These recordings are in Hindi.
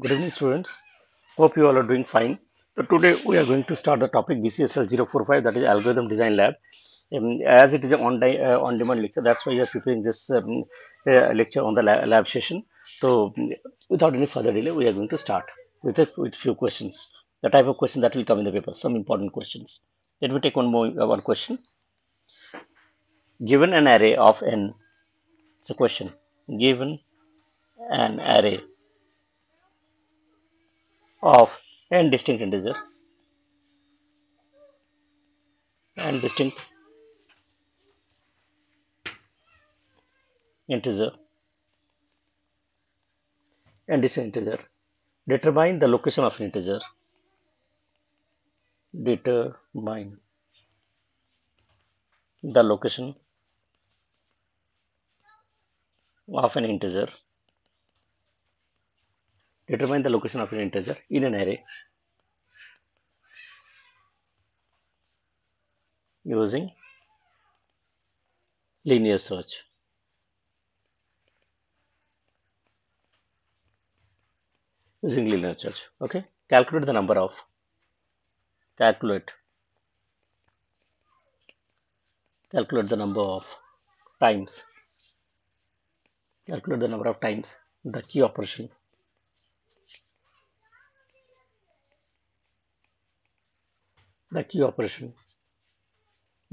Good evening students. Hope you all are doing fine. So today we are going to start the topic BCSL 045 that is Algorithm Design Lab. Um, as it is an uh, on-demand uh, on lecture, that's why you are preparing this um, uh, lecture on the lab, lab session. So um, without any further delay, we are going to start with a with few questions. The type of question that will come in the paper, some important questions. Let me take one more uh, one question. Given an array of n, it's a question. Given an array of n distinct integer and distinct integer and distinct integer determine the location of an integer determine the location of an integer Determine the location of an integer in an array using linear search. Using linear search, okay? Calculate the number of, calculate, calculate the number of times, calculate the number of times the key operation the key operation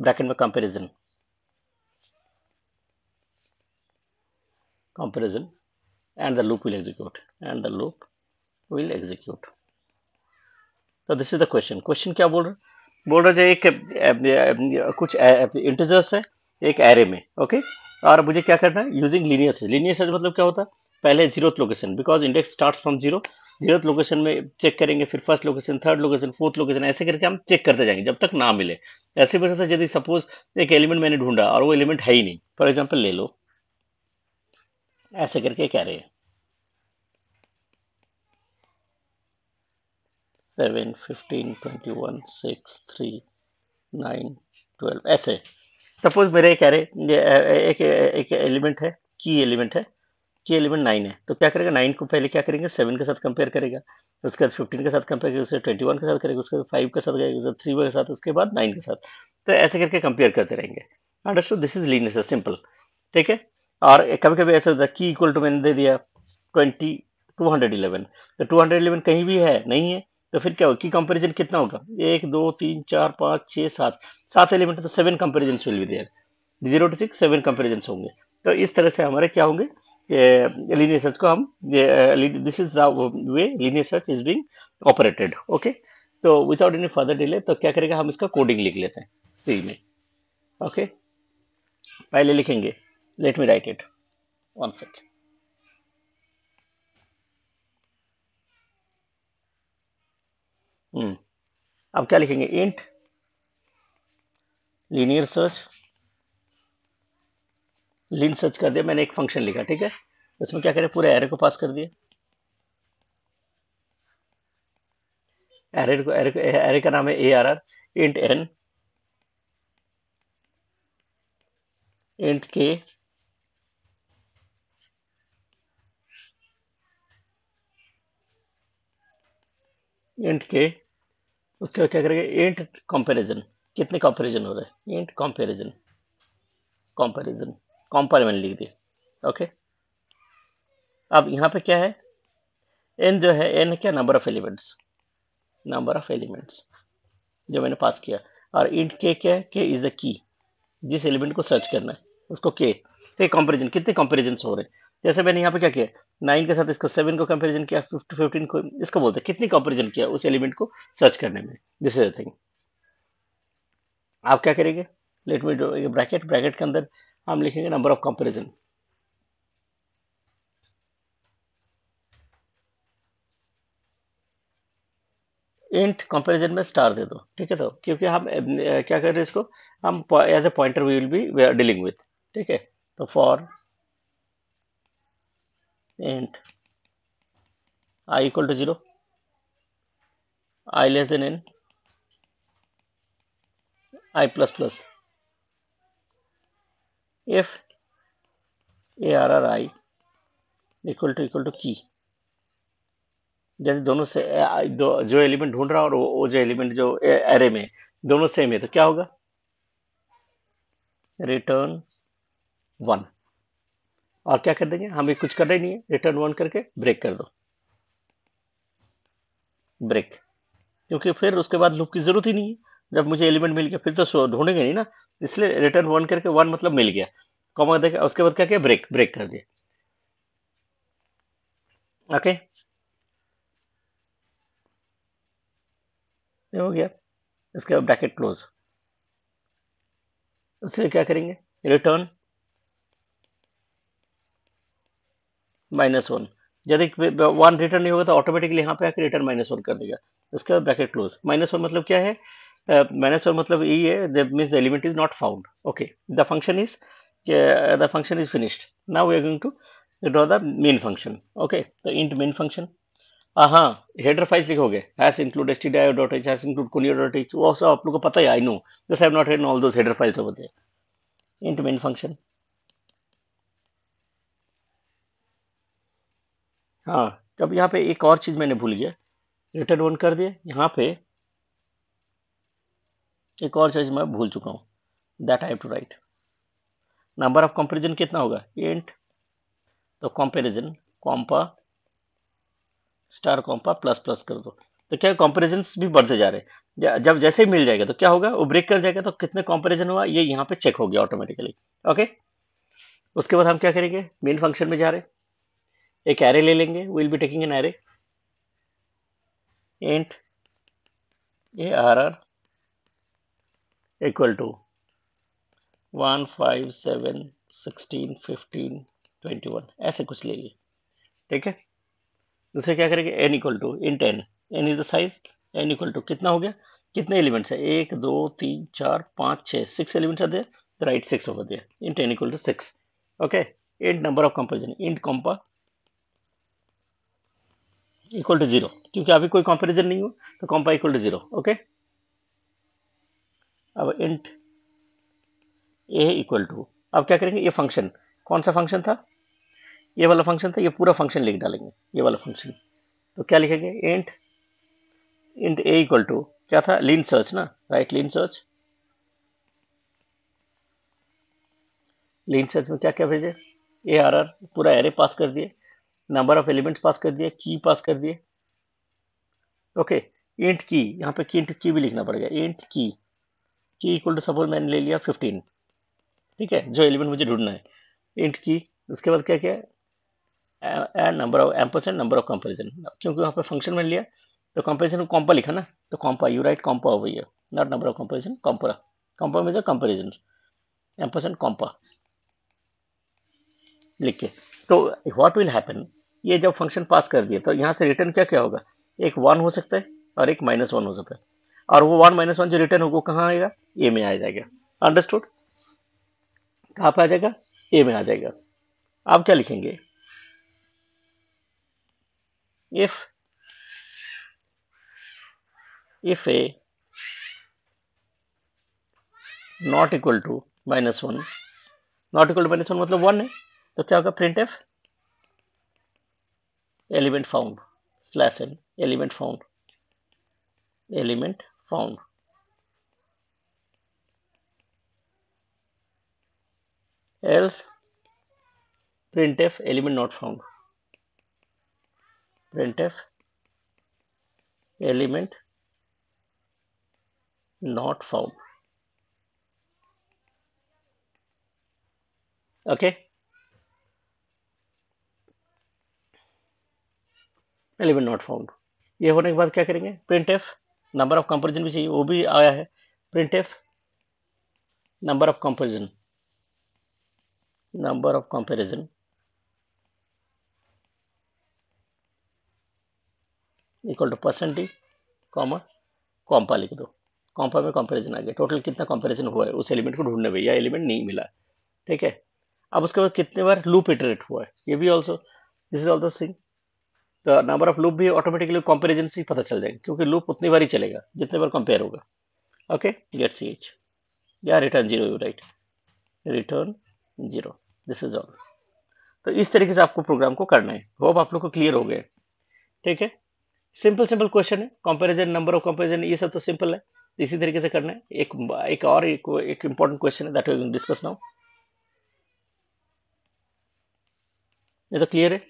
bracket में comparison comparison and the loop will execute and the loop will execute so this is the question question क्या बोल रहा बोल रहा है एक कुछ इंटीजर्स है एक एरे में ओके और मुझे क्या करना है using linear search linear search मतलब क्या होता है पहले zeroth location because index start from zero zeroth location में चेक करेंगे फिर first location third location fourth location ऐसे करके हम चेक करते जाएंगे जब तक ना मिले ऐसे वजह से यदि सपोज एक एलिमेंट मैंने ढूंढा और वो एलिमेंट है ही नहीं फॉर एग्जाम्पल ले लो ऐसे करके कह रहे हैं seven fifteen twenty one six three nine twelve ऐसे सपोज मेरे कह रहे एक एक एलिमेंट है की एलिमेंट है की एलिमेंट नाइन है तो क्या करेगा नाइन को पहले क्या करेंगे सेवन के साथ कंपेयर करेगा उसके बाद फिफ्टीन के साथ कंपेयर करेगा उसके ट्वेंटी वन के साथ करेगा उसके बाद फाइव के साथ करेगा उसके बाद थ्री के साथ उसके बाद नाइन के साथ तो ऐसे करके कंपेयर करते रहेंगे understood this is linear simple ठीक है और कभी कभी ऐसा होता है की इक्वल टू मैंने दे दिया ट्वेंटी टू हंड्रेड इलेवन तो टू हंड्रेड इलेवन कहीं भी है नहीं है तो फिर क्या होगा की कंपेरिजन कितना होगा एक दो तीन चार पाँच छः सात सात एलिमेंट तो seven comparison will be there zero two six seven comparison होंगे तो इस तरह से हमारे क्या होंगे linear search को हम this is the linear search is being operated okay तो विदाउट एनी फर्दर डिले तो क्या करेगा हम इसका कोडिंग लिख लेते हैं सी में ओके पहले लिखेंगे let me write it one second hmm अब क्या लिखेंगे int linear search lin search कर दिया मैंने एक फंक्शन लिखा ठीक है इसमें क्या करें पूरे एरे को पास कर दिया एरे को एरे, एरे का नाम है A R R int N int K int K उसके बाद क्या करेंगे इंट कंपैरिजन कितने कंपैरिजन हो रहे हैं इंट कंपैरिजन कंपैरिजन कॉम्प्लीमेंट लिख दिया ओके अब यहाँ पे क्या है एन जो है एन क्या number of elements number of elements जो मैंने पास किया और इंट के क्या है के इज द की जिस एलिमेंट को सर्च करना है उसको के तो कंपेरिजन कितने कंपेरिजन हो रहे हैं जैसे मैंने यहाँ पे क्या किया नाइन के साथ इसको सेवन को कंपेरिजन किया फिफ्टीन को इसको बोलते हैं कितनी कंपेरिजन किया उस एलिमेंट को सर्च करने में दिस इज अ थिंग आप क्या करेंगे let me do bracket bracket के अंदर हम लिखेंगे number of comparison int comparison में स्टार दे दो ठीक है तो क्योंकि हम क्या कर रहे हैं इसको हम as a pointer we will be dealing with ठीक है तो for int I equal to zero I less than N I plus plus if arri equal to equal to की जैसे दोनों से दो जो एलिमेंट ढूंढ रहा और वो, वो जो एलिमेंट जो एरे में दोनों सेम है तो क्या होगा रिटर्न वन और क्या कर देंगे हमें कुछ करना ही नहीं है रिटर्न वन करके ब्रेक कर दो ब्रेक क्योंकि फिर उसके बाद लूप की जरूरत ही नहीं है जब मुझे एलिमेंट मिल गया फिर तो ढूंढेंगे नहीं ना इसलिए रिटर्न वन करके वन मतलब मिल गया कॉमा देखे उसके बाद क्या किया ब्रेक ब्रेक कर दिया ओके हो गया इसके बाद ब्रैकेट क्लोज उसके क्या करेंगे रिटर्न माइनस वन यदि वन रिटर्न नहीं होगा तो ऑटोमेटिकली यहां पे आके रिटर्न माइनस वन कर देगा इसके बाद ब्रैकेट क्लोज माइनस वन मतलब क्या है माइनस uh, वन मतलब यही है the means the element is not found okay the function is the function is finished now we are going to draw the main function okay the int main function हाँ हेडर फाइल्स लिखोगे hash include S dot H hash include conio dot H वो सब आप लोग को पता है I know this I not head all those header files of the int main function हाँ तब यहाँ पे एक और चीज़ मैंने भूल गया रिटर्न वन कर दिया यहाँ पे एक और चीज़ मैं भूल चुका हूँ that I to write number of comparison कितना होगा एंट तो comparison compa star compa plus plus कर दो तो क्या कंपेरिजन भी बढ़ते जा रहे हैं जब जैसे ही मिल जाएगा तो क्या होगा वो ब्रेक कर जाएगा तो कितने कंपेरिजन हुआ ये यहाँ पे चेक हो गया ऑटोमेटिकली ओके उसके बाद हम क्या करेंगे मेन फंक्शन में जा रहे एक एरे ले लेंगे will be taking an array int A R R equal to 1, 5, 7, 16, 15, 21 ऐसे कुछ ले लिए ठीक है दूसरे क्या करेंगे N equal to in ten N is the size N equal to कितना हो गया कितने एलिमेंट्स है एक दो तीन चार पाँच छः सिक्स एलिमेंट्स आते हैं राइट सिक्स होगा there in ten equal to six okay in number of comparison in compa equal to zero क्योंकि अभी कोई कंपेरिजन नहीं हुआ तो compa equal to zero okay अब इंट ए इक्वल टू अब क्या करेंगे ये फंक्शन कौन सा फंक्शन था ये वाला फंक्शन था ये पूरा फंक्शन लिख डालेंगे ये वाला फंक्शन तो क्या लिखेंगे int int A equal to क्या था लीन सर्च ना right lin search lin search में क्या क्या भेजे ए आर आर पूरा एरे पास कर दिए नंबर ऑफ एलिमेंट्स पास कर दिए की पास कर दिए ओके इंट की यहाँ पे इंट की भी लिखना पड़ेगा इंट की की इक्वल टू सपोज मैंने ले लिया फिफ्टीन ठीक है जो एलिमेंट मुझे ढूंढना है इंट की उसके बाद क्या क्या and number of M percent number of comparison क्योंकि वहाँ पर फंक्शन मैंने लिया तो कंपेरिजन कॉम्पा लिखा ना तो compa you write compa over ये not number of comparison compa compa means comparison M percent कॉम्पा लिख के तो व्हाट विल हैपन ये जब फंक्शन पास कर दिया तो यहाँ से रिटर्न क्या क्या होगा एक वन हो सकता है और एक माइनस वन हो सकता है और वो वन माइनस वन जो रिटर्न होगा कहाँ आएगा ए में आ जाएगा अंडरस्टूड कहाँ पे आ जाएगा ए में आ जाएगा आप क्या लिखेंगे if if A not equal to minus one not equal to minus one मतलब वन है तो क्या होगा print F element found slash N element found element phone else printf element not found printf element not found okay element not found ये होने के बाद क्या करेंगे print F number of comparison भी चाहिए वो भी आया है print F number of comparison number of comparison equal to percent D comma compa लिख दो कॉम्पा में कंपेरिजन आ गया टोटल कितना कंपेरिजन हुआ है उस एलिमेंट को ढूंढने में या एलिमेंट नहीं मिला ठीक है अब उसके बाद कितने बार लूप इटरेट हुआ है ये भी also this is also the तो नंबर ऑफ लूप भी ऑटोमेटिकली कंपेरिजन से पता चल जाएगा क्योंकि लूप उतनी बार ही चलेगा जितने बार कंपेयर होगा ओके गेट सी एच या return zero you write return zero this is all तो इस तरीके से आपको प्रोग्राम को करना है होप आप लोग को क्लियर हो गए ठीक है सिंपल सिंपल क्वेश्चन है कंपेरिजन नंबर ऑफ कंपेरिजन ये सब तो सिंपल है इसी तरीके से करना है एक एक और एक, एक इंपॉर्टेंट क्वेश्चन है दैट वी डिस्कस नाउ ये तो क्लियर है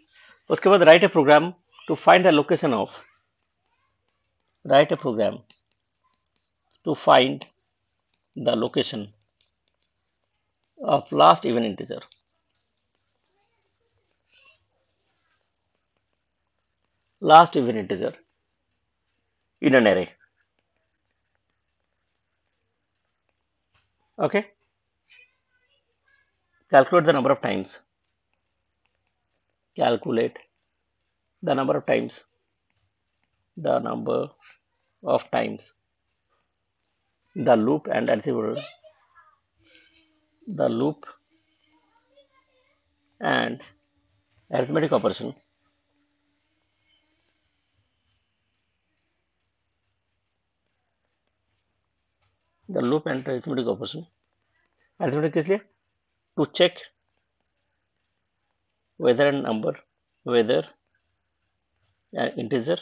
उसके बाद right a program to find the location of write a program to find the location of last even integer last even integer in an array okay calculate the number of times calculate the number of times the number of times the loop and ensemble the loop and arithmetic operation the loop and arithmetic operation arithmetic is to check whether a number whether uh, integer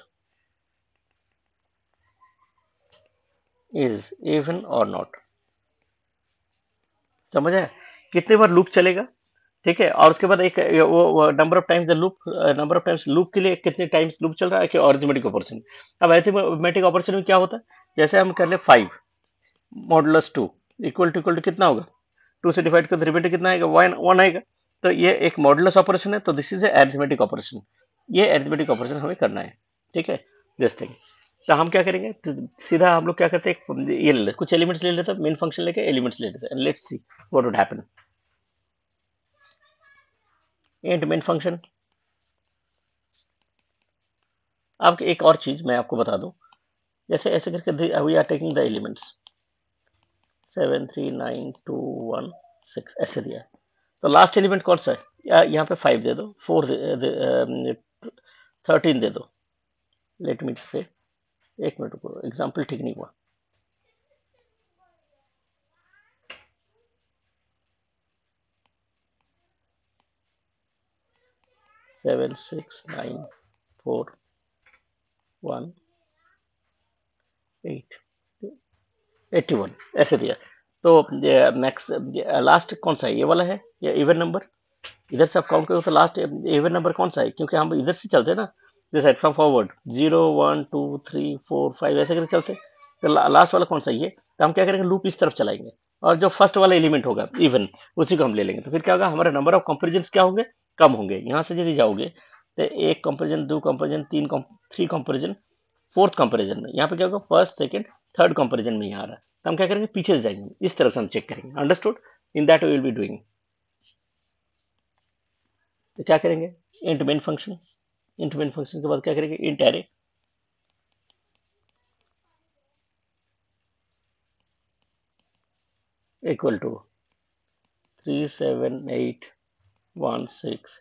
is even or not समझ आया कितने बार लूप चलेगा ठीक है और उसके बाद एक वो number of times loop number of times loop के लिए कितने टाइम्स लूप चल रहा है कि ऑरिजमेटिक ऑपरेशन अब एथमेटिक ऑपरेशन में क्या होता है जैसे हम कर ले five modulus two equal to equal to कितना होगा टू से डिवाइड कर रिपीट तो कितना आएगा वन वन आएगा तो ये एक मॉडलस ऑपरेशन है तो दिस इज एथमेटिक ऑपरेशन ये एरिथमेटिक ऑपरेशन हमें करना है ठीक है दिस थिंग तो हम क्या करेंगे तो सीधा हम लोग क्या करते हैं ये ले कुछ एलिमेंट्स ले लेते हैं मेन फंक्शन लेके एलिमेंट्स ले लेते हैं let's see what would happen and main function अब एक और चीज मैं आपको बता दूं जैसे ऐसे करके we are taking the elements seven three nine two one six ऐसे दिया तो लास्ट एलिमेंट कौन सा है यहाँ पे फाइव दे दो फोर थर्टीन दे दो लेट मिट से एक मिनट को एग्जाम्पल ठीक नहीं हुआ seven six nine four one eight eighty one ऐसे दिया तो मैक्स लास्ट कौन सा है ये वाला है या इवन नंबर इधर से आप काउंट करोगे तो लास्ट एवन नंबर कौन सा है क्योंकि हम इधर से चलते हैं ना जैसे from forward zero one two three four five ऐसे करके चलते तो ला, लास्ट वाला कौन सा ये तो हम क्या करेंगे लूप इस तरफ चलाएंगे और जो फर्स्ट वाला एलिमेंट होगा इवन उसी को हम ले लेंगे तो फिर क्या होगा हमारे नंबर ऑफ कंपेरिजन क्या होंगे कम होंगे यहाँ से यदि जाओगे तो एक कंपेरिजन दो कंपेरिजन तीन थ्री कंपेरिजन फोर्थ कंपेरिजन में यहाँ पे क्या होगा फर्स्ट सेकेंड थर्ड कंपेरिजन में यहाँ आ रहा है तो हम क्या करेंगे पीछे से जाएंगे इस तरफ से हम चेक करेंगे understood in that will be doing तो क्या करेंगे int main function int main function के बाद क्या करेंगे int array equal to three seven eight one six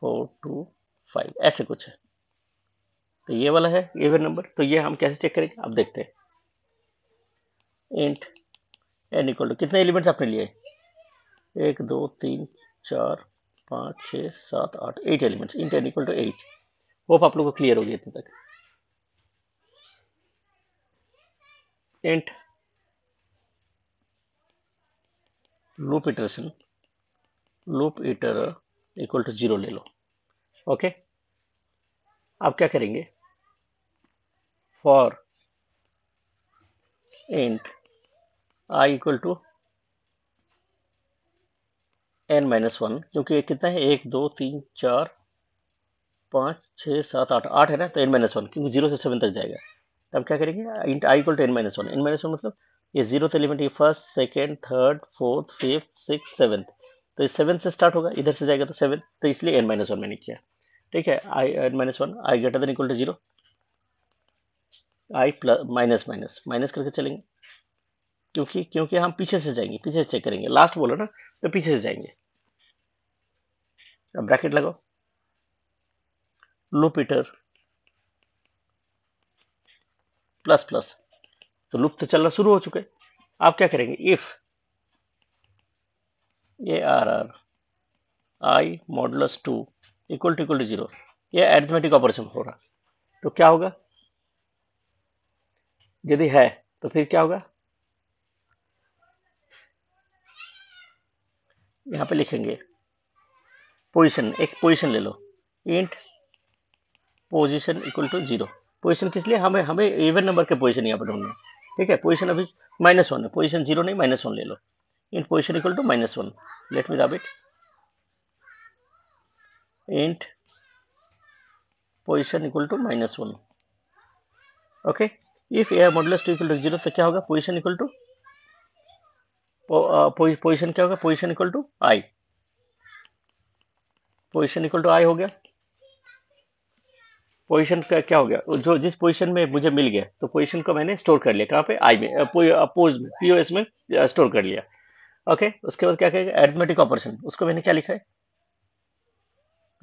four two five ऐसे कुछ है तो ये वाला है इवन नंबर तो ये हम कैसे चेक करेंगे आप देखते हैं इंट एन इक्वल टू कितने एलिमेंट्स आपने लिए एक दो तीन चार पाँच छः सात आठ eight elements in ten equal to eight hope आप लोगों को क्लियर हो गया इतने तक int loop iteration loop iter equal to zero ले लो ओके आप क्या करेंगे for int I equal to N minus one क्योंकि ये कितना है एक दो तीन चार पाँच छः सात आठ आठ है ना तो एन माइनस वन क्योंकि जीरो से सेवन तक जाएगा तब तो क्या करेंगे int I equal to N minus one N minus one मतलब ये जीरो एलिमेंट ये first second third fourth fifth six seventh तो ये सेवन से स्टार्ट होगा इधर से जाएगा तो सेवन तो इसलिए एन माइनस वन मैंने किया ठीक है I N minus one I greater than equal to zero I plus minus minus minus करके चलेंगे क्योंकि क्योंकि हम पीछे से जाएंगे पीछे से चेक करेंगे लास्ट बोलो ना तो पीछे से जाएंगे अब ब्रैकेट लगाओ लुपिटर प्लस प्लस तो तो चलना शुरू हो चुके आप क्या करेंगे if A R R I modulus two equal to equal to zero ये एरिथमेटिक ऑपरेशन हो रहा तो क्या होगा यदि है तो फिर क्या होगा यहाँ पे लिखेंगे पोजीशन एक पोजीशन ले लो int position equal to zero position किस लिए हमें हमें इवन नंबर के पोजीशन यहाँ पर ढूंढना ठीक है पोजीशन अभी माइनस वन है पोजीशन जीरो नहीं माइनस वन ले लो int position equal to minus one let me rabbit int position equal to minus one okay if a model two equal to zero से क्या होगा पोजिशन इक्वल टू पोजिशन क्या होगा position equal to i position equal to i हो गया पोजिशन का क्या हो गया जो जिस पोजिशन में मुझे मिल गया तो पोजिशन को मैंने स्टोर कर लिया कहाँ पे आई में पोज में पीओएस में स्टोर कर लिया ओके उसके बाद क्या कहेगा एथमेटिक ऑपरेशन उसको मैंने क्या लिखा है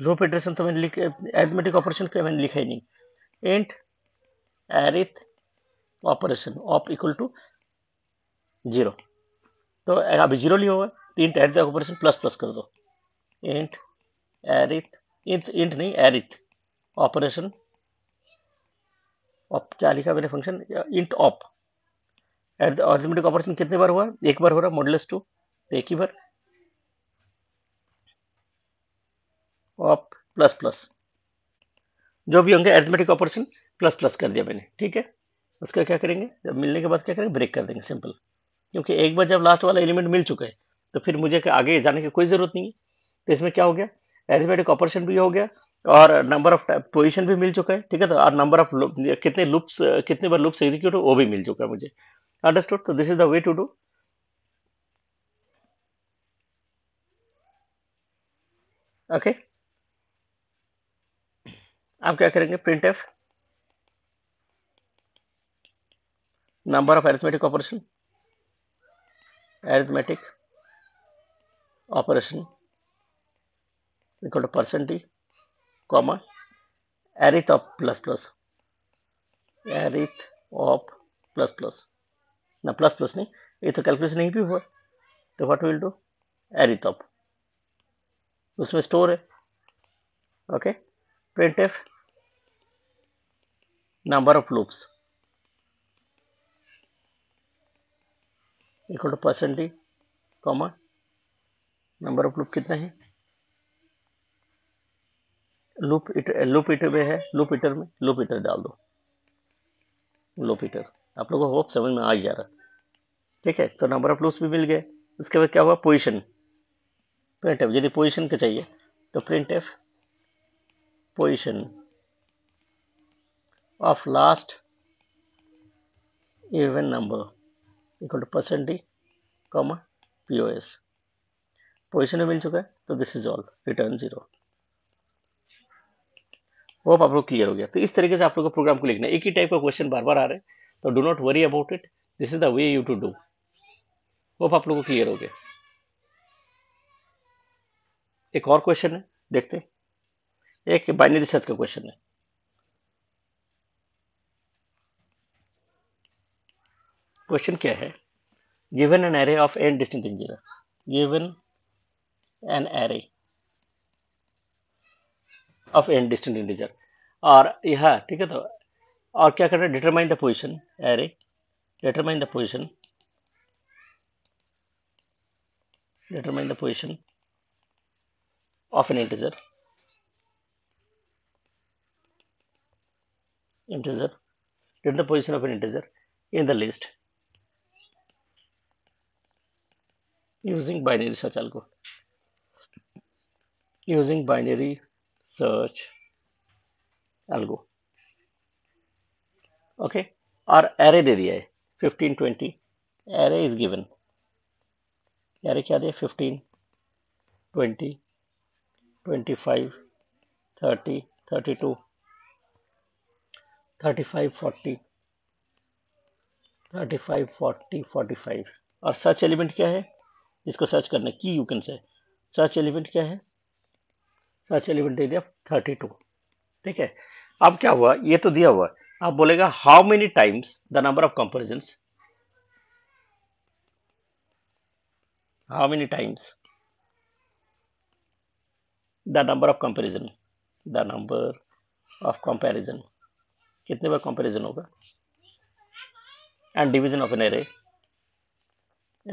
ग्रुप एड्रेसन तो मैंने लिखा एथमेटिक ऑपरेशन को मैंने लिखा ही नहीं int arith operation op equal to zero तो अभी जीरो लिया हुआ है तो int at the operation plus plus कर दो इंट एरिथ इंट इंट नहीं एरिथ ऑपरेशन ऑप क्या लिखा मैंने function int op at the operation कितने बार हुआ एक बार हो रहा मॉडलस टू तो एक ही बार ऑप प्लस प्लस जो भी होंगे एर्थमेटिक ऑपरेशन प्लस प्लस कर दिया मैंने ठीक है उसका क्या करेंगे जब मिलने के बाद क्या करेंगे ब्रेक कर देंगे सिंपल क्योंकि एक बार जब लास्ट वाला एलिमेंट मिल चुका है तो फिर मुझे आगे जाने की कोई ज़रूरत नहीं है तो इसमें क्या हो गया एरिथमेटिक ऑपरेशन भी हो गया और नंबर ऑफ पोजीशन भी मिल चुका है ठीक है तो और नंबर ऑफ कितने लुप्स कितने बार लुप्स एग्जीक्यूट वो भी मिल चुका है मुझे अंडरस्टूड तो this is the way to do okay आप क्या करेंगे print F number of arithmetic operation arithmetic operation equal to percent d comma arith of plus plus arith of plus plus ना प्लस प्लस नहीं ये तो कैलकुलेशन नहीं भी हुआ तो what will do arith of उसमें स्टोर है okay print F number of loops equal to percent D comma number of loop कितना है लूप इटर लूप इटर में है लूप इटर में लूप इटर डाल दो लूप इटर आप लोगों को होप समझ में आ ही जा रहा ठीक है तो नंबर ऑफ लूप भी मिल गए उसके बाद क्या हुआ पोजिशन प्रिंट एफ यदि पोजिशन का चाहिए तो print f position of last even number equal to percent D comma P O S position में मिल चुका है तो this is all return zero वो आप लोग क्लियर हो गया तो इस तरीके से आप लोग को प्रोग्राम को लिखना है एक ही टाइप का क्वेश्चन बार बार आ रहे हैं तो do not worry about it this is the way you to do वो आप लोग को क्लियर हो गया एक और क्वेश्चन है देखते हैं एक बाइनरी सर्च का क्वेश्चन है क्वेश्चन क्या है given an array of n distinct integer given an array of n distinct integer और यह ठीक है तो और क्या कर रहे determine the position array determine the position determine the position of an integer integer determine the position of an integer in the list using binary search algorithm using binary search algo okay और एरे दे दिया है 15 20 एरे इज गिवन एरे क्या दिया 15 20 25 30 32 35 40 35 40 45 और सर्च एलिमेंट क्या है इसको सर्च करना key you can say search element क्या है सर्च एलिमेंट दे दिया थर्टी टू ठीक है अब क्या हुआ ये तो दिया हुआ आप बोलेगा how many times the number of comparison how many times the number of comparison the number of comparison कितने बार कंपेरिजन होगा and division of an array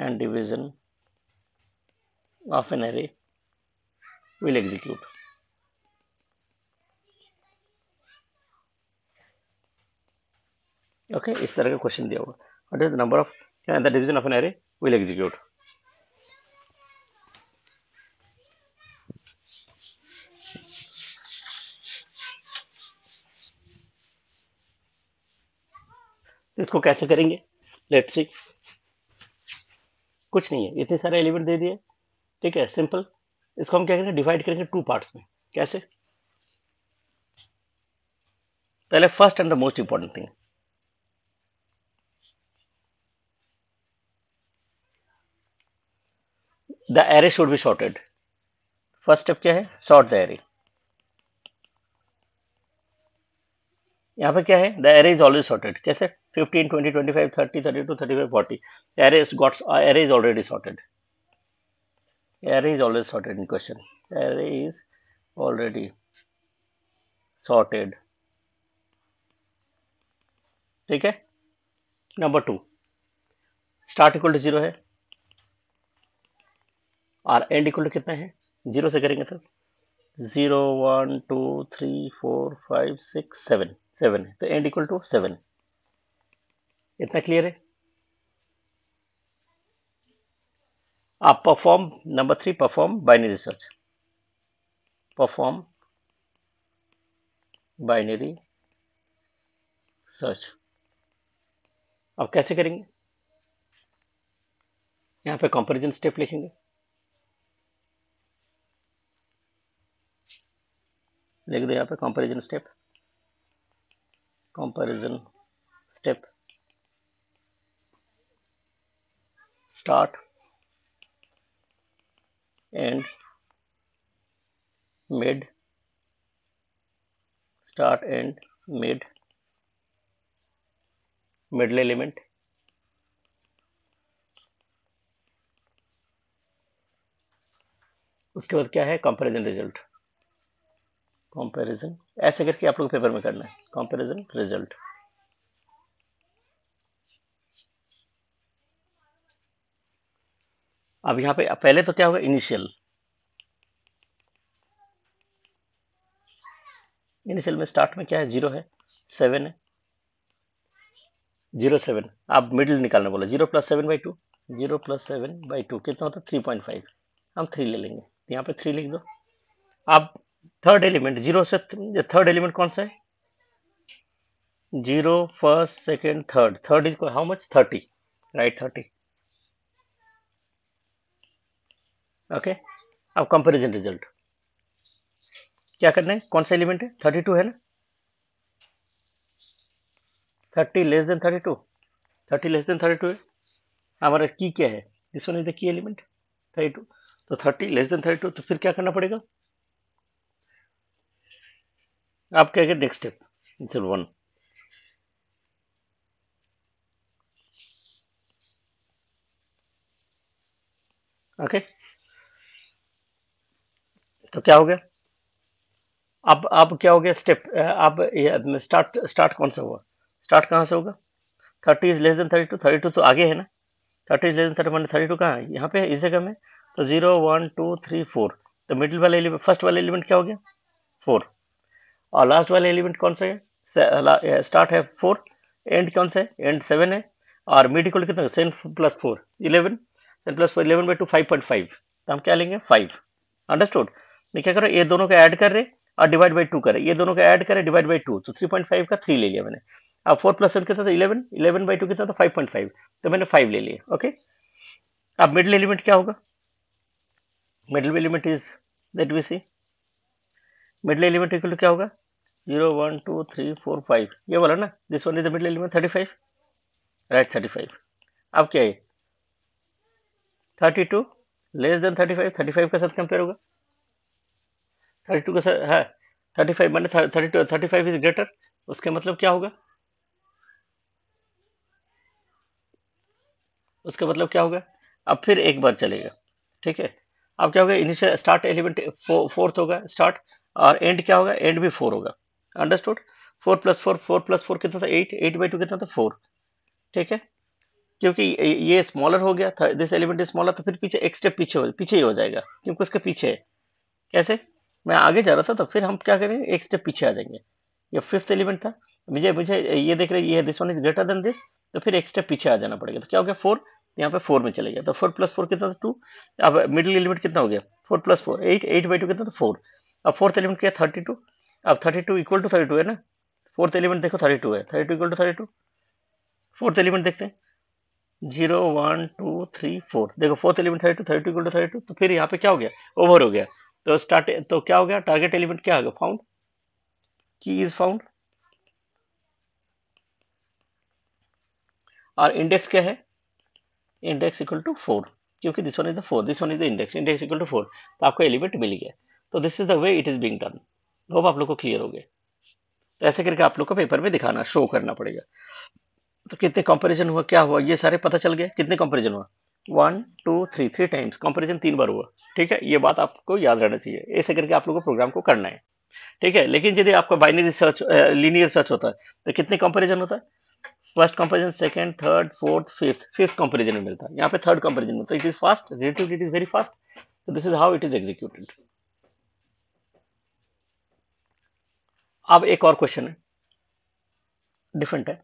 and division of an array will execute. Okay is इस तरह का क्वेश्चन दिया हुआ is the number of and the division of an array will execute इसको कैसे करेंगे लेट्स सी कुछ नहीं है इतने सारे एलिमेंट दे दिए ठीक है सिंपल इसको हम क्या करेंगे डिवाइड करेंगे टू पार्ट्स में कैसे पहले first and the most important thing the array should be sorted first step क्या है शॉर्ट द एरे यहां पे क्या है the array is always sorted कैसे 15, 20, 25, 30, 32, 35, 40. array is got array is already sorted. array is always sorted in question array is already sorted ठीक है number two start equal to zero है और एंड इक्वल टू कितने हैं जीरो से करेंगे sir zero one two three four five six seven seven है तो एंड इक्वल टू सेवन इतना क्लियर है uh, perform number three perform binary search perform binary search अब कैसे करेंगे यहां पे कंपैरिजन स्टेप लिखेंगे लिख दो यहां पे comparison step comparison step start and mid start and mid middle element उसके बाद क्या है कंपैरिजन रिजल्ट कंपैरिजन ऐसे करके आप लोग पेपर में करना है कंपैरिजन रिजल्ट अब यहां पे पहले तो क्या होगा इनिशियल इनिशियल में स्टार्ट में क्या है जीरो है सेवन है जीरो सेवन आप मिडिल निकालने बोला zero plus seven by two zero plus seven by two कितना होता है थ्री पॉइंट फाइव हम थ्री ले लेंगे यहां पे थ्री लिख दो आप थर्ड एलिमेंट जीरो से थर्ड एलिमेंट कौन सा है zero first second third third is how much thirty right thirty okay अब कंपेरिजन रिजल्ट क्या करना है कौन सा एलिमेंट है थर्टी टू है ना thirty less than thirty two thirty less than thirty two है हमारा की क्या है this one is the key element thirty two तो thirty less than thirty two तो फिर क्या करना पड़ेगा आप क्या next step it's one okay तो क्या हो गया अब अब क्या हो गया स्टेप अब स्टार्ट स्टार्ट कौन सा हुआ स्टार्ट कहाँ से होगा thirty is less than thirty two thirty two तो आगे है ना thirty is less than thirty मैंने थर्टी टू कहाँ यहाँ पे इस जगह में तो zero one two three four तो मिडिल वाले एलिमेंट फर्स्ट वाले एलिमेंट क्या हो गया फोर और लास्ट वाले एलिमेंट कौन सा है स्टार्ट है फोर एंड कौन सा है एंड सेवन है और मिड इक्वल कितना seven plus four eleven seven plus four eleven by two five point five तो हम क्या लेंगे फाइव अंडरस्टूड क्या करो ये दोनों का ऐड कर रहे और डिवाइड बाई टू करे ये दोनों तो का ऐड करे डिवाइड बाई टू तो थ्री पॉइंट फाइव का थ्री ले लिया मैंने अब फोर प्लस सेवन कितना था इलेवन इलेवन बाई टू कितना था फाइव पॉइंट फाइव तो मैंने फाइव ले लिया ओके अब मिडिल एलिमेंट क्या होगा middle element is that we see middle element equal to क्या होगा zero one two three four five ये बोला ना this one is the middle element thirty five right thirty five अब क्या है thirty two less than thirty five thirty five के साथ कंपेयर होगा थर्टी टू का सर है थर्टी फाइव मैंने thirty two thirty five is greater उसके मतलब क्या होगा उसका मतलब क्या होगा अब फिर एक बार चलेगा ठीक है अब क्या होगा इनिशियल स्टार्ट एलिमेंट फोर्थ होगा स्टार्ट और एंड क्या होगा एंड भी फोर होगा understood four plus four four plus four कितना था एट एट बाई टू कितना था फोर ठीक है क्योंकि ये स्मॉलर हो गया था दिस एलिमेंट इज स्मॉलर तो फिर पीछे एक स्टेप पीछे हो पीछे ही हो जाएगा क्योंकि उसके पीछे है कैसे मैं आगे जा रहा था तो फिर हम क्या करेंगे एक स्टेप पीछे आ जाएंगे ये फिफ्थ एलिमेंट था मुझे मुझे ये देख रहे ये this one is greater than this तो फिर एक स्टेप पीछे आ जाना पड़ेगा तो क्या हो गया फोर यहाँ पे फोर में चले गया तो फोर प्लस फोर कितना था टू अब मिडिल एलिमेंट कितना हो गया four plus four eight eight by two कितना था फोर अब फोर्थ एलिमेंट क्या थर्टी टू अब thirty two equal to thirty two है ना फोर्थ एलिमेंट देखो थर्टी टू है thirty two equal to thirty two fourth element देखते हैं zero one two three four देखो fourth element thirty two thirty two equal to thirty two तो फिर यहाँ पे क्या हो गया ओवर हो गया तो स्टार्ट तो क्या हो गया टारगेट एलिमेंट क्या हो गया फाउंड की इज फाउंड और इंडेक्स क्या है इंडेक्स इक्वल टू फोर क्योंकि this one is the four this one is the index index equal to four तो आपको एलिमेंट मिल गया तो this is the way it is being done hope आप लोग को क्लियर हो गए तो ऐसे करके आप लोग को पेपर में दिखाना शो करना पड़ेगा तो कितने कंपैरिजन हुआ क्या हुआ ये सारे पता चल गए कितने कंपैरिजन हुआ one two three three times comparison तीन बार हुआ ठीक है ये बात आपको याद रहना चाहिए ऐसे करके आप लोगों को प्रोग्राम को करना है ठीक है लेकिन यदि आपका बाइनरी सर्च लीनियर सर्च होता है तो कितने कंपेरिजन होता है first comparison second third fourth fifth fifth comparison में मिलता है यहाँ पे थर्ड कंपेरिजन मिलता है it is fast relative it is very fast this is how it is executed अब एक और क्वेश्चन है डिफरेंट है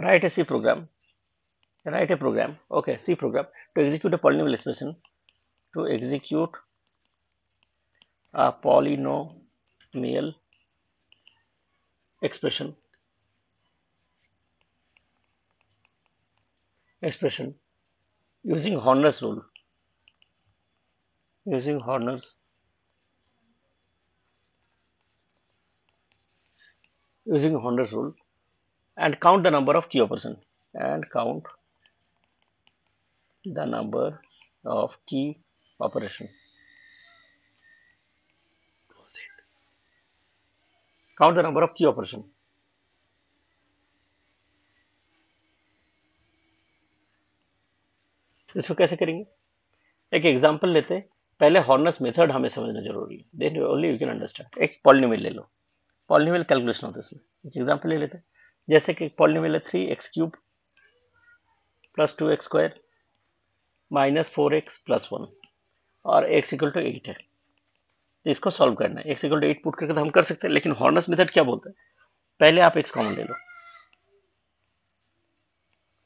right a C program write a program okay C program to execute a polynomial expression to execute a polynomial expression expression using Horner's rule using Horner's using Horner's rule and count the number of key operations and count the number of key operation. Count the number of key operation. इसको कैसे करेंगे एक एग्जाम्पल लेते हैं पहले हॉर्नस मेथड हमें समझना जरूरी है then only you can understand एक पॉलिनोमियल ले लो पॉलिनोमियल कैलकुलेशन होता है इसमें एक एग्जाम्पल ले लेते हैं जैसे कि पॉलिनोमियल है three x cube plus two x square minus four x plus one और एक्स इक्वल टू एट है तो इसको सॉल्व करना है x equal to eight put करके तो हम कर सकते हैं लेकिन हॉर्नस मेथड क्या बोलता है पहले आप एक्स कॉमन ले लो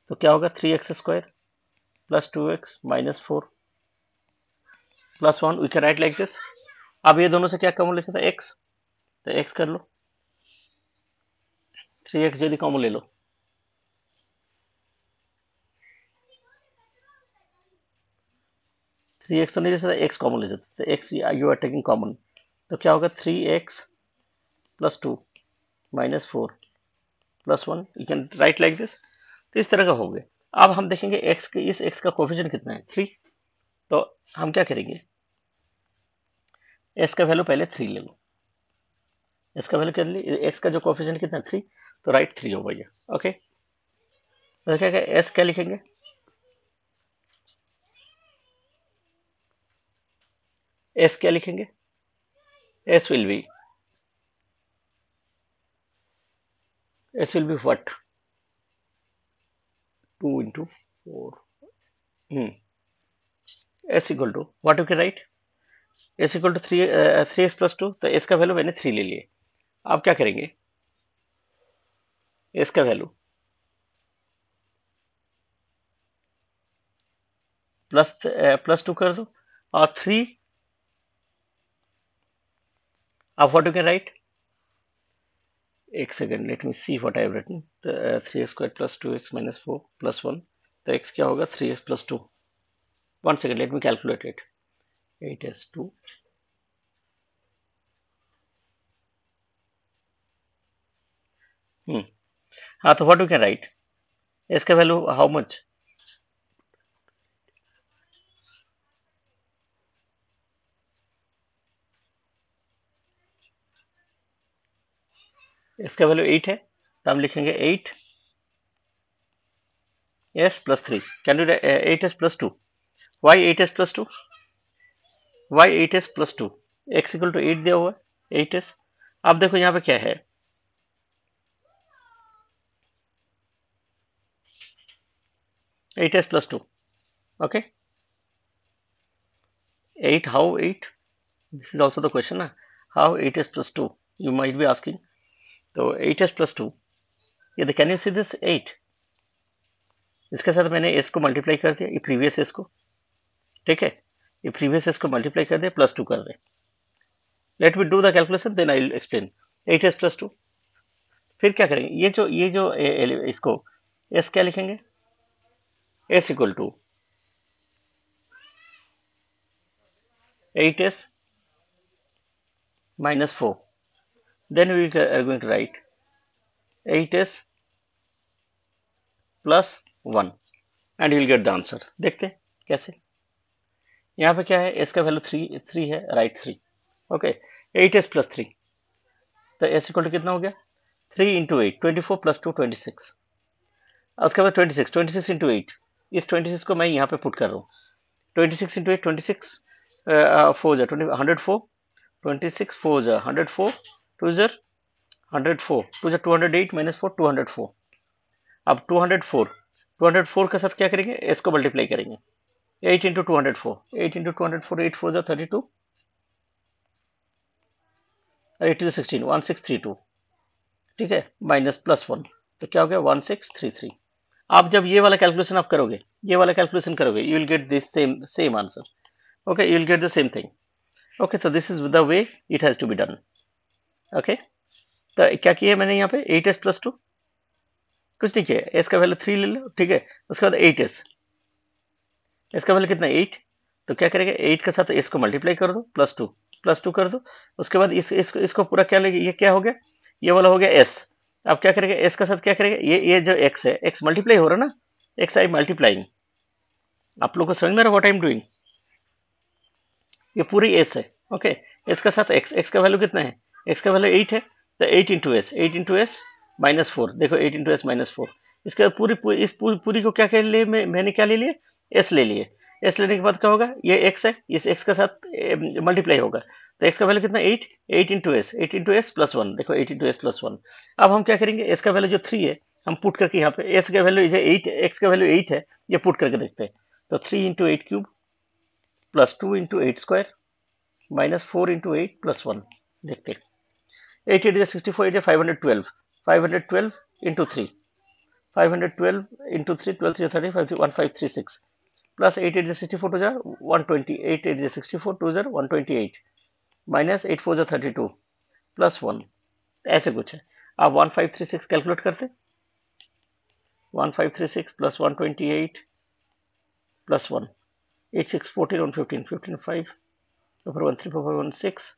तो क्या होगा three x square plus two x minus four plus one we can write like this अब ये दोनों से क्या कॉमन ले सकते हैं एक्स तो एक्स कर लो थ्री एक्स यदि कॉमन ले लो थ्री एक्स तो नहीं ले सकते एक्स कॉमन ले सकते x you are taking common तो क्या होगा three x plus two minus four plus one you can write like this तो इस तरह का हो गया अब हम देखेंगे एक्स के इस एक्स का कोफिशन कितना है थ्री तो हम क्या करेंगे एस का वैल्यू पहले थ्री ले लो एक्स का वैल्यू कर ली एक्स का जो कोफिशन कितना है थ्री तो राइट थ्री हो ये ओके तो क्या क्या एस क्या लिखेंगे एस क्या लिखेंगे s will be s will be what two into four s equal to what you के write s equal to three three s plus two तो एस का वैल्यू मैंने थ्री ले लिए आप क्या करेंगे एस का वैल्यू प्लस प्लस टू कर दो और three Of what you can write? x again. Let me see what I have written. The, uh, 3x squared plus 2x minus 4 plus 1. The x kya hoga? 3x plus 2. One second. Let me calculate it. 8s2 hmm. Uh, so what we can write? S value how much? इसका वैल्यू एट है तो हम लिखेंगे eight s plus three can do eight s plus two y eight s plus two y eight s plus two x equal to eight दिया हुआ एट एस अब देखो यहां पे क्या है eight s plus two okay eight how eight this is also the question ना how eight s plus two you might be asking तो 8s प्लस टू ये कैन यू सी दिस 8 इसके साथ मैंने एस को मल्टीप्लाई कर दिया ये प्रीवियस एस को ठीक है ये प्रीवियस एस को मल्टीप्लाई कर दिया प्लस टू कर दें let me do the calculation then I explain eight s plus two फिर क्या करेंगे ये जो ये जो ए, ए, इसको एस क्या लिखेंगे s equal to eight s minus four then we are going to write 8s plus one and you'll get the answer देखते हैं कैसे यहाँ पे क्या है एस का वैल्यू थ्री थ्री है right three okay eight s plus three तो एस इक्वल टू कितना हो गया three into eight twenty four plus two twenty six उसके बाद twenty six twenty six into eight इस ट्वेंटी सिक्स को मैं यहाँ पे पुट कर रहा हूँ twenty six into eight twenty six four जा twenty hundred four twenty six four जा हंड्रेड फोर टू ज़र हंड्रेड फोर टू ज़र two hundred eight minus four two hundred four अब two hundred four two hundred four के साथ क्या करेंगे एस को मल्टीप्लाई करेंगे eight into two hundred four eight into two hundred four eight four ज़र thirty two eight is sixteen one six three two ठीक है माइनस प्लस वन तो क्या हो गया वन सिक्स थ्री थ्री आप जब ये वाला कैलकुलेशन आप करोगे ये वाला कैलकुलेशन करोगे you will get this same same answer okay you will get the same thing okay so this is the way it has to be done okay तो क्या किया मैंने यहाँ पे एट एस प्लस टू कुछ नहीं किया एस का वैल्यू थ्री ले लो ठीक है उसके बाद एट एस एस का वैल्यू कितना एट तो क्या करेगा एट के साथ एस को मल्टीप्लाई कर दो प्लस टू प्लस टू कर दो उसके बाद इस, इसको इसको पूरा क्या ये क्या हो गया ये वाला हो गया एस अब क्या करेगा एस के साथ क्या करेगा ये ये जो एक्स है एक्स मल्टीप्लाई हो रहा ना एक्स आई मल्टीप्लाइंग आप लोग को समझ में रहा वॉट आई एम डूइंग ये पूरी एस है ओके एस के साथ एक्स एक्स का वैल्यू कितना है एक्स का वैल्यू एट है तो eight into s eight into s minus four देखो eight into s minus four इसके बाद पूरी इस पूरी पूरी को क्या कह लिए मैं, मैंने क्या ले लिया एस ले लिए एस लेने के बाद क्या होगा ये एक्स है इस एक्स के साथ मल्टीप्लाई होगा तो एक्स का वैल्यू कितना eight eight into s eight into s plus one देखो eight into s plus one अब हम क्या करेंगे एस का वैल्यू जो थ्री है हम पुट करके यहाँ पे एस का वैल्यू जो एट एक्स का वैल्यू एट है ये पुट करके देखते हैं तो three into eight cube plus two into eight square minus four into eight plus one देखते हैं 88 is 64, 88, 512. 512 into 3. 512 into 3, 12, 3, 30, sixty four 1536. Plus one twenty eight eight are sixty four two जर one twenty 128. Minus eight four जो थर्टी टू प्लस वन ऐसे कुछ है आप one five three six calculate करते one five three six plus one twenty eight plus one eight six fourteen one fifteen fifteen five one three four five one six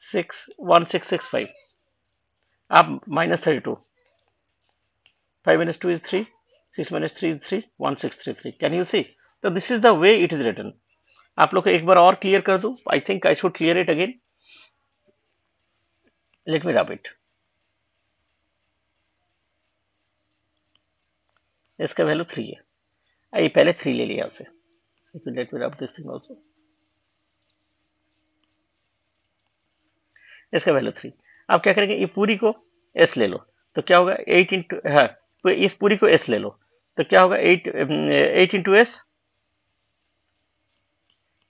six one six six five आप minus thirty to five three six minus three is three one six three three can you see तो this is the way it is return आप लोग को एक बार और क्लियर कर दू I think I should clear it again let me rub इसका वैल्यू थ्री है आई पहले थ्री ले लिया उसे let me rub this thing also इसका वैल्यू थ्री आप क्या करेंगे ये पूरी को एस ले लो तो क्या होगा एट इंटू हाँ तो इस पूरी को एस ले लो तो क्या होगा एट एट इंटू एस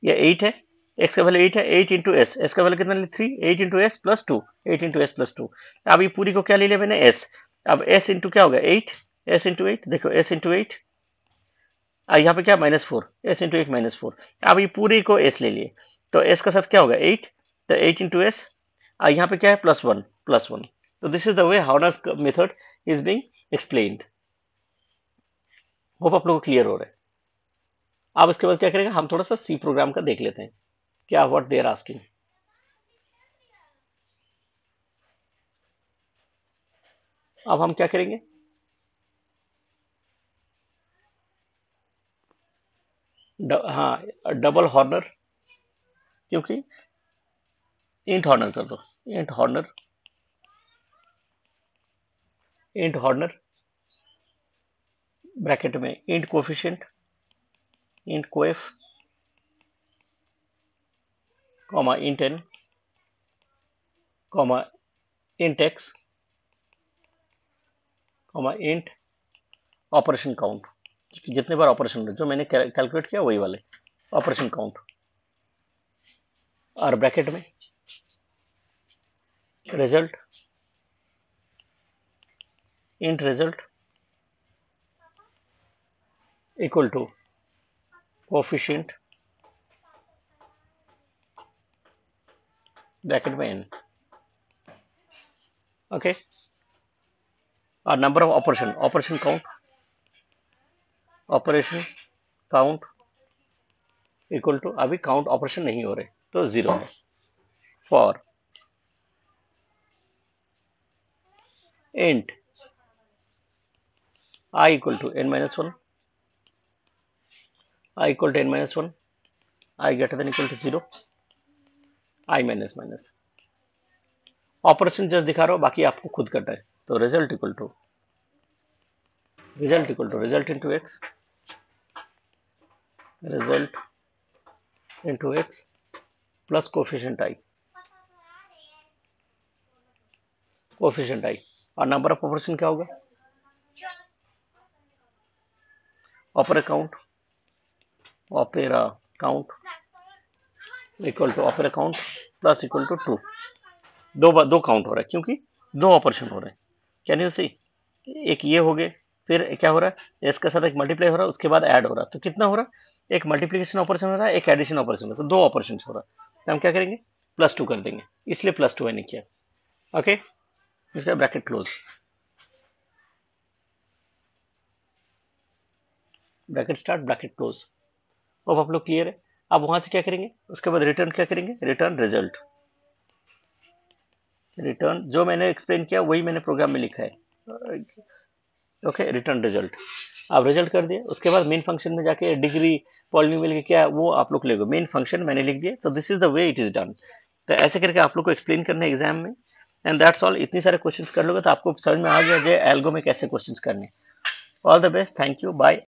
ये एट है एक्स का वैल्यू एट है एट इंटू एस एस का वैल्यू कितना ले three eight into s plus two eight into s plus two अब ये पूरी को क्या ले लिया मैंने एस अब एस इंटू क्या होगा एट एस इंटू एट देखो एस इंटू एट यहाँ पे क्या minus four s into eight minus four अब ये पूरी को एस ले लिए तो एस का साथ क्या होगा एट तो एट इंटू एस यहाँ पे क्या है प्लस वन प्लस वन तो this is the way does method is being explain hope आप लोग क्लियर हो रहे हैं अब इसके बाद क्या करेंगे हम थोड़ा सा सी प्रोग्राम का देख लेते हैं क्या वट देर आस्किंग अब हम क्या करेंगे ड, हाँ डबल हॉर्नर क्योंकि इंट हॉर्नर कर दो int Horner int Horner bracket में int coefficient int coef comma int comma index comma int operation count जितने बार ऑपरेशन जो मैंने कैलकुलेट किया वही वाले ऑपरेशन काउंट और ब्रैकेट में result int result equal to coefficient bracket by n okay or number of operation operation count operation count equal to अभी काउंट ऑपरेशन नहीं हो रहे तो जीरो है for int i equal to n minus 1 i equal to n minus 1 i greater than equal to 0 i minus minus operation just दिखा रहा हूं बाकी आपको खुद करना है तो result equal to result equal to result into x result into x plus coefficient i coefficient i और नंबर ऑफ ऑपरेशन क्या होगा oper account opera count equal to oper account plus equal to two दो दो काउंट हो रहा है क्योंकि दो ऑपरेशन हो रहे हैं कैन यू सी एक ये हो गए फिर क्या हो रहा है इसके साथ एक मल्टीप्लाई हो रहा है उसके बाद ऐड हो रहा है तो कितना हो रहा है एक मल्टीप्लीकेशन ऑपरेशन हो रहा है एक एडिशन ऑपरेशन हो रहा है तो दो ऑपरेशन हो रहा है तो हम क्या करेंगे प्लस टू कर देंगे इसलिए प्लस टू मैंने किया ओके इसका bracket close bracket start bracket close अब आप लोग क्लियर है अब वहां से क्या करेंगे उसके बाद रिटर्न क्या करेंगे रिटर्न रिजल्ट रिटर्न जो मैंने एक्सप्लेन किया वही मैंने प्रोग्राम में लिखा है ओके रिटर्न रिजल्ट आप रिजल्ट कर दिए उसके बाद मेन फंक्शन में जाके डिग्री पॉलिंग मिल के क्या वो आप लोग ले गए मेन फंक्शन मैंने लिख दिया तो this is the way it is done तो ऐसे करके आप लोग को एक्सप्लेन करना है एग्जाम में एंड दैट्स ऑल इतनी सारे क्वेश्चंस कर लोगे तो आपको समझ में आ गया एल्गो में कैसे क्वेश्चंस करने all the best thank you bye